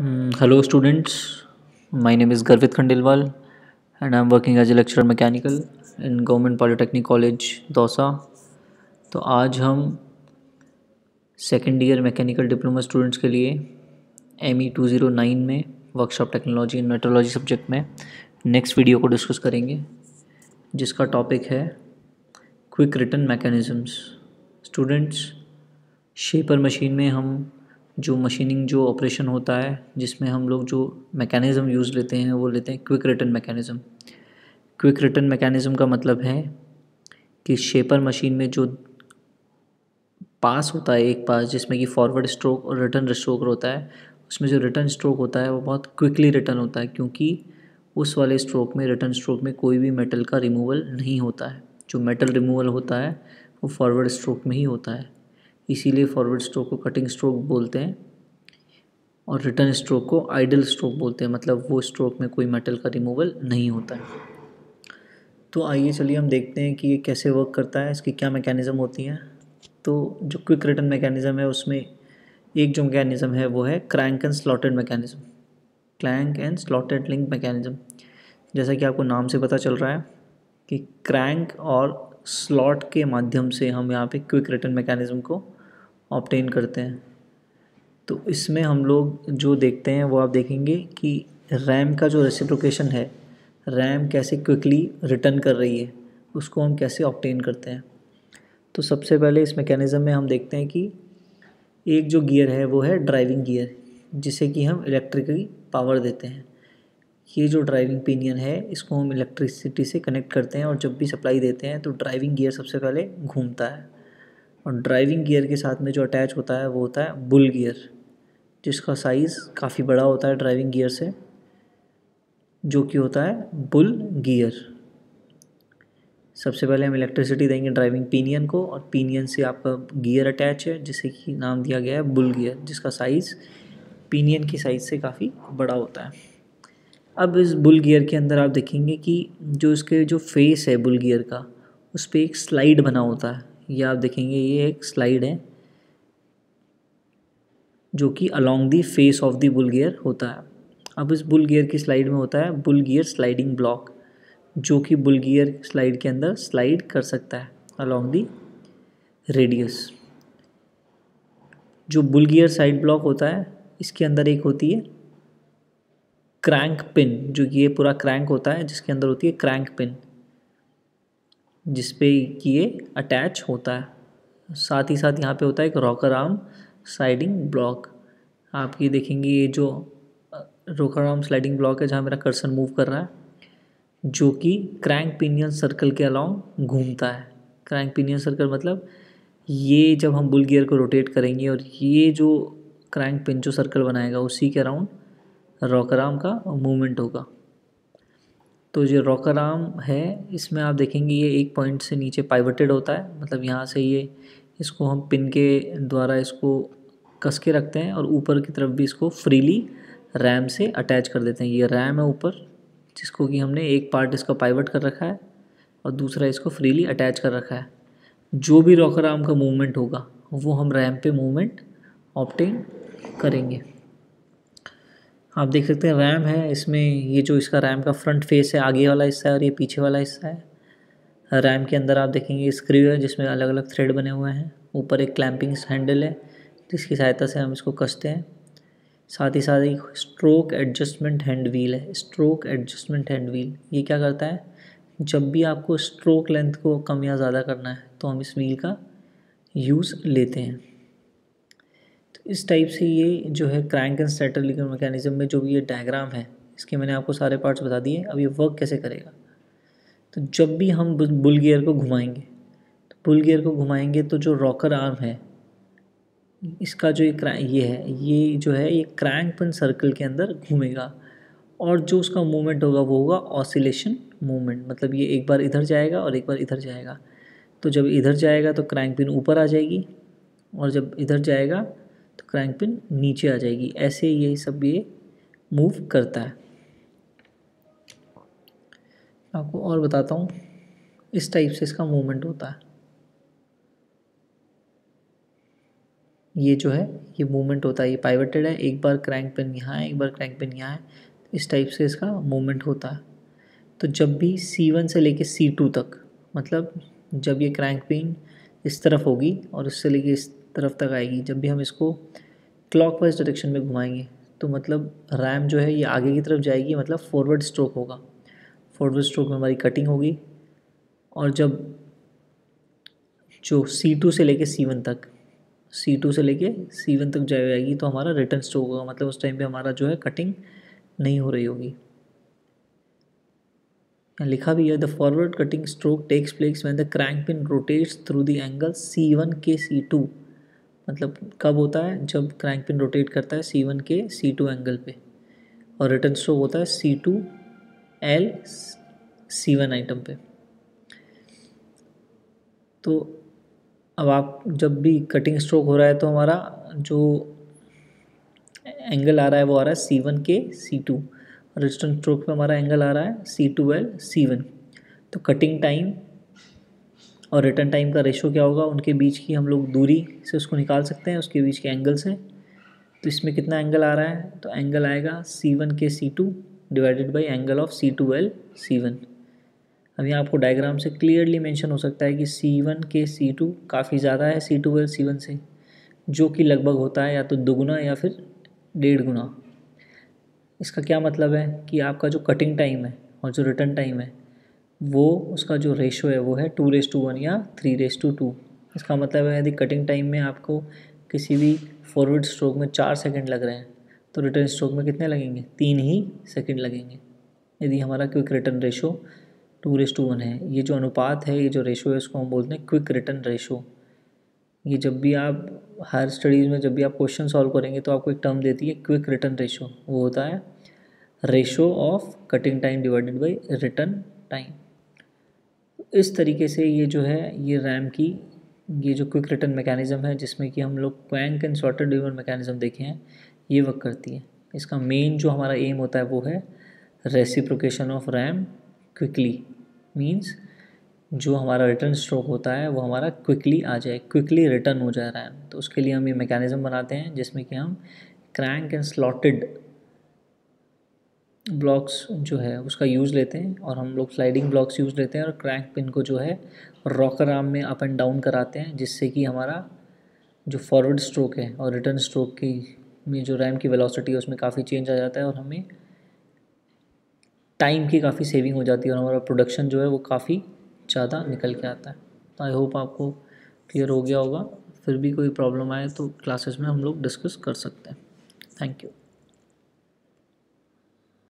hello students my name is Garvit Khandelwal and I am working as a lecturer mechanical in government polytechnic college Dausa तो आज हम second year mechanical diploma students के लिए M E two zero nine में workshop technology and metrology subject में next video को discuss करेंगे जिसका टॉपिक है quick return mechanisms students shaper machine में हम जो मशीनिंग जो ऑपरेशन होता है जिसमें हम लोग जो मैकेनिज़्म यूज़ लेते हैं वो लेते हैं quick return mechanism quick return mechanism का मतलब है कि शेपर मशीन में जो पास होता है एक पास जिसमें कि फॉरवर्ड स्ट्रोक और रिटर्न स्ट्रोक होता है उसमें जो रिटर्न स्ट्रोक होता है वो बहुत क्विकली रिटर्न होता है क्योंकि उस वाले स्ट्रोक में रिटर्न स्ट्रोक में कोई भी मेटल का रिमूवल नहीं होता है जो मेटल रिमूवल होता है वो फॉरवर्ड स्ट्रोक में ही होता है इसीलिए फॉरवर्ड स्ट्रोक को कटिंग स्ट्रोक बोलते हैं और रिटर्न स्ट्रोक को आइडल स्ट्रोक बोलते हैं मतलब वो स्ट्रोक में कोई मेटल का रिमूवल नहीं होता है तो आइए चलिए हम देखते हैं कि ये कैसे वर्क करता है इसकी क्या मैकेनिज़्म होती है तो जो क्विक रिटर्न मैकेनिज़म है उसमें एक जो मैकेनिज़म है वो है crank and slotted mechanism crank and slotted link mechanism जैसा कि आपको नाम से पता चल रहा है कि क्रैंक और स्लॉट के माध्यम से हम यहाँ पे क्विक रिटर्न मैकेनिज़्म को ऑप्टेन करते हैं तो इसमें हम लोग जो देखते हैं वो आप देखेंगे कि रैम का जो रेसिप्रोकेशन है रैम कैसे क्विकली रिटर्न कर रही है उसको हम कैसे ऑप्टेन करते हैं तो सबसे पहले इस मेकेनिज़म में हम देखते हैं कि एक जो गियर है वो है ड्राइविंग गियर जिसे कि हम इलेक्ट्रिकली पावर देते हैं ये जो ड्राइविंग पिनियन है इसको हम इलेक्ट्रिसिटी से कनेक्ट करते हैं और जब भी सप्लाई देते हैं तो ड्राइविंग गियर सबसे पहले घूमता है और ड्राइविंग गियर के साथ में जो अटैच होता है वो होता है बुल गियर जिसका साइज़ काफ़ी बड़ा होता है ड्राइविंग गियर से जो कि होता है बुल गियर सबसे पहले हम इलेक्ट्रिसिटी देंगे ड्राइविंग पीनियन को और पीनियन से आपका गियर अटैच है जिसे कि नाम दिया गया है बुल गियर जिसका साइज़ पिनियन की साइज़ से काफ़ी बड़ा होता है अब इस बुल गियर के अंदर आप देखेंगे कि जो इसके जो फेस है बुल गियर का उस पर एक स्लाइड बना होता है ये आप देखेंगे ये एक स्लाइड है जो कि along the face of the bull gear होता है अब इस बुल गियर की स्लाइड में होता है बुल गियर स्लाइडिंग ब्लॉक जो कि बुल गियर स्लाइड के अंदर स्लाइड कर सकता है अलोंग दी रेडियस जो बुल गियर साइड ब्लॉक होता है इसके अंदर एक होती है क्रैंक पिन जो कि ये पूरा क्रैंक होता है जिसके अंदर होती है क्रैंक पिन जिस पे कि ये अटैच होता है साथ ही साथ यहाँ पे होता है एक रॉकर आर्म स्लाइडिंग ब्लॉक आप ये देखेंगे ये जो रॉकर आर्म स्लाइडिंग ब्लॉक है जहाँ मेरा कर्सर मूव कर रहा है जो कि क्रैंक पिनियन सर्कल के अलॉन्ग घूमता है क्रैंक पिनियन सर्कल मतलब ये जब हम बुल गियर को रोटेट करेंगे और ये जो क्रैंक पिन जो सर्कल बनाएगा उसी के अराउंड रॉकर आर्म का मूवमेंट होगा तो जो रॉकर आर्म है इसमें आप देखेंगे ये एक पॉइंट से नीचे पाइवेटेड होता है मतलब यहाँ से ये इसको हम पिन के द्वारा इसको कस के रखते हैं और ऊपर की तरफ भी इसको फ्रीली रैम से अटैच कर देते हैं ये रैम है ऊपर जिसको कि हमने एक पार्ट इसका पाइवट कर रखा है और दूसरा इसको फ्रीली अटैच कर रखा है जो भी रॉकर आर्म का मूवमेंट होगा वो हम रैम पे मूवमेंट ऑप्टेन करेंगे आप देख सकते हैं रैम है इसमें ये जो इसका रैम का फ्रंट फेस है आगे वाला हिस्सा है और ये पीछे वाला हिस्सा है रैम के अंदर आप देखेंगे स्क्रू है जिसमें अलग अलग थ्रेड बने हुए हैं ऊपर एक क्लैंपिंग हैंडल है जिसकी सहायता से हम इसको कसते हैं साथ ही साथ एक स्ट्रोक एडजस्टमेंट हैंड व्हील है स्ट्रोक एडजस्टमेंट हैंड व्हील ये क्या करता है जब भी आपको स्ट्रोक लेंथ को कम या ज़्यादा करना है तो हम इस व्हील का यूज़ लेते हैं इस टाइप से ये जो है crank and setter legal mechanism में जो भी ये डायग्राम है इसके मैंने आपको सारे पार्ट्स बता दिए अब ये वर्क कैसे करेगा तो जब भी हम बुल गियर को घुमाएंगे तो बुल गियर को घुमाएंगे तो जो रॉकर आर्म है इसका जो ये ये है ये जो है ये क्रैंकपन सर्कल के अंदर घूमेगा और जो उसका मूवमेंट होगा वो होगा ऑसिलेशन मूवमेंट मतलब ये एक बार इधर जाएगा और एक बार इधर जाएगा तो जब इधर जाएगा तो क्रैंक पिन ऊपर आ जाएगी और जब इधर जाएगा तो क्रैंक पिन नीचे आ जाएगी ऐसे ये सब ये मूव करता है आपको और बताता हूँ इस टाइप से इसका मूवमेंट होता है ये जो है ये मूवमेंट होता है ये पाइवेटेड है एक बार क्रैंक पिन यहाँ है एक बार क्रैंक पिन यहाँ है इस टाइप से इसका मूवमेंट होता है तो जब भी C1 से लेके C2 तक मतलब जब ये क्रैंक पिन इस तरफ होगी और उससे लेके इस तरफ तक आएगी जब भी हम इसको क्लॉक वाइज डायरेक्शन में घुमाएंगे तो मतलब रैम जो है ये आगे की तरफ जाएगी मतलब फॉरवर्ड स्ट्रोक होगा फॉरवर्ड स्ट्रोक में हमारी कटिंग होगी और जब जो सी टू से लेके सी वन तक सी टू से लेके सी वन तक जाएगी तो हमारा रिटर्न स्ट्रोक होगा मतलब उस टाइम पे हमारा जो है कटिंग नहीं हो रही होगी लिखा भी है the forward cutting stroke takes place when the crank pin rotates through the angle C one K C to मतलब कब होता है जब क्रैंक पिन रोटेट करता है C one K C to angle पे और रिटर्न स्ट्रोक होता है C two L C one आइटम पे तो अब आप जब भी कटिंग स्ट्रोक हो रहा है तो हमारा जो एंगल आ रहा है वो आ रहा है C one K C two और रिटर्न स्ट्रोक पे हमारा एंगल आ रहा है C two L C one तो कटिंग टाइम और रिटर्न टाइम का रेशो क्या होगा उनके बीच की हम लोग दूरी से उसको निकाल सकते हैं उसके बीच के एंगल से तो इसमें कितना एंगल आ रहा है तो एंगल आएगा C one K C two divided by angle of C two L C one अब यहाँ आपको डायग्राम से क्लियरली मेंशन हो सकता है कि सी वन के सी टू काफ़ी ज़्यादा है C two L C one से जो कि लगभग होता है या तो दोगुना या फिर डेढ़ गुना इसका क्या मतलब है कि आपका जो कटिंग टाइम है और जो रिटर्न टाइम है वो उसका जो रेशो है वो है टू रेस टू वन या थ्री रेस टू टू इसका मतलब है यदि कटिंग टाइम में आपको किसी भी फॉरवर्ड स्ट्रोक में चार सेकंड लग रहे हैं तो रिटर्न स्ट्रोक में कितने लगेंगे तीन ही सेकंड लगेंगे यदि हमारा quick return ratio two is to one है ये जो अनुपात है ये जो रेशो है उसको हम बोलते हैं क्विक रिटर्न रेशो ये जब भी आप हायर स्टडीज़ में जब भी आप क्वेश्चन सॉल्व करेंगे तो आपको एक टर्म देती है क्विक रिटर्न रेशो वो होता है ratio of cutting time divided by return time इस तरीके से ये जो है ये रैम की ये जो क्विक रिटर्न मैकेनिज़्म है जिसमें कि हम लोग क्वैंक एंड शॉर्टर ड्यूमर मैकेनिज़्म देखे हैं ये वर्क करती है इसका मेन जो हमारा एम होता है वो है reciprocation of ram quickly means जो हमारा रिटर्न स्ट्रोक होता है वो हमारा क्विकली आ जाए क्विकली रिटर्न हो जाए रैम तो उसके लिए हम ये मैकेनिज़्म बनाते हैं जिसमें कि हम क्रैंक एंड स्लॉटेड ब्लॉक्स जो है उसका यूज़ लेते हैं और हम लोग स्लाइडिंग ब्लॉक्स यूज़ लेते हैं और क्रैंक पिन को जो है रॉकर आर्म में अप एंड डाउन कराते हैं जिससे कि हमारा जो फॉरवर्ड स्ट्रोक है और रिटर्न स्ट्रोक की में जो रैम की वेलोसिटी है उसमें काफ़ी चेंज आ जाता है और हमें टाइम की काफ़ी सेविंग हो जाती है और हमारा प्रोडक्शन जो है वो काफ़ी ज़्यादा निकल के आता है तो आई होप आपको क्लियर हो गया होगा फिर भी कोई प्रॉब्लम आए तो क्लासेस में हम लोग डिस्कस कर सकते हैं थैंक यू